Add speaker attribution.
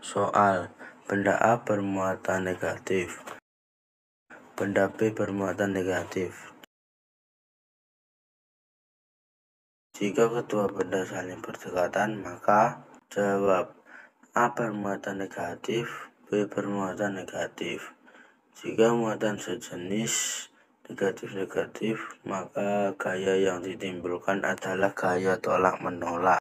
Speaker 1: Soal
Speaker 2: Benda A bermuatan negatif. Benda B bermuatan negatif. Jika
Speaker 3: kedua benda saling berdekatan, maka jawab A bermuatan negatif, B bermuatan negatif. Jika muatan sejenis negatif-negatif, maka gaya yang ditimbulkan adalah gaya
Speaker 4: tolak-menolak.